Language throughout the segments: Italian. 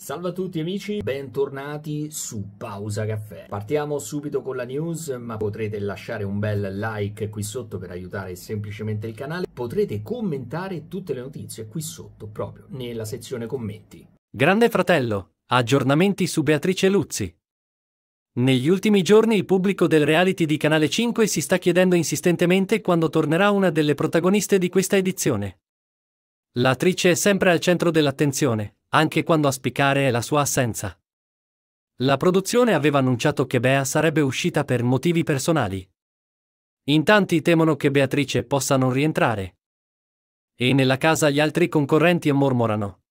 Salve a tutti amici, bentornati su Pausa Caffè. Partiamo subito con la news, ma potrete lasciare un bel like qui sotto per aiutare semplicemente il canale. Potrete commentare tutte le notizie qui sotto, proprio nella sezione commenti. Grande fratello, aggiornamenti su Beatrice Luzzi. Negli ultimi giorni il pubblico del reality di Canale 5 si sta chiedendo insistentemente quando tornerà una delle protagoniste di questa edizione. L'attrice è sempre al centro dell'attenzione, anche quando a spiccare è la sua assenza. La produzione aveva annunciato che Bea sarebbe uscita per motivi personali. In tanti temono che Beatrice possa non rientrare. E nella casa gli altri concorrenti mormorano.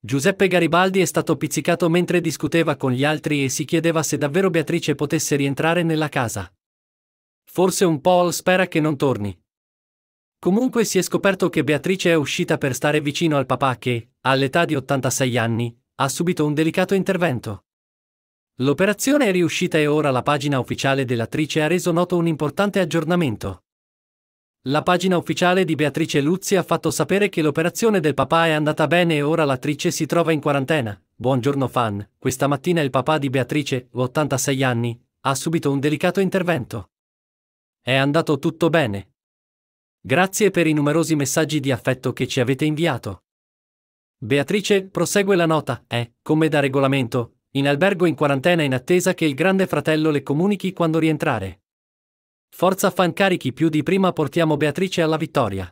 Giuseppe Garibaldi è stato pizzicato mentre discuteva con gli altri e si chiedeva se davvero Beatrice potesse rientrare nella casa. Forse un Paul spera che non torni, Comunque si è scoperto che Beatrice è uscita per stare vicino al papà che, all'età di 86 anni, ha subito un delicato intervento. L'operazione è riuscita e ora la pagina ufficiale dell'attrice ha reso noto un importante aggiornamento. La pagina ufficiale di Beatrice Luzzi ha fatto sapere che l'operazione del papà è andata bene e ora l'attrice si trova in quarantena. Buongiorno fan, questa mattina il papà di Beatrice, 86 anni, ha subito un delicato intervento. È andato tutto bene, Grazie per i numerosi messaggi di affetto che ci avete inviato. Beatrice, prosegue la nota, è, come da regolamento, in albergo in quarantena in attesa che il grande fratello le comunichi quando rientrare. Forza fan carichi più di prima portiamo Beatrice alla vittoria.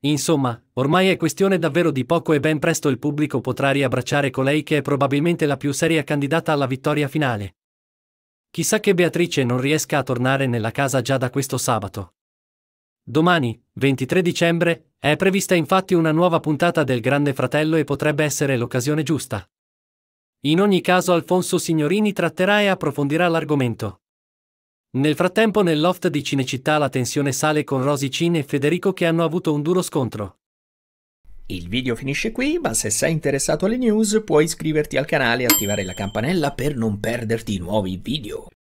Insomma, ormai è questione davvero di poco e ben presto il pubblico potrà riabbracciare colei che è probabilmente la più seria candidata alla vittoria finale. Chissà che Beatrice non riesca a tornare nella casa già da questo sabato. Domani, 23 dicembre, è prevista infatti una nuova puntata del Grande Fratello e potrebbe essere l'occasione giusta. In ogni caso Alfonso Signorini tratterà e approfondirà l'argomento. Nel frattempo nel loft di Cinecittà la tensione sale con Rosy Cin e Federico che hanno avuto un duro scontro. Il video finisce qui, ma se sei interessato alle news puoi iscriverti al canale e attivare la campanella per non perderti i nuovi video.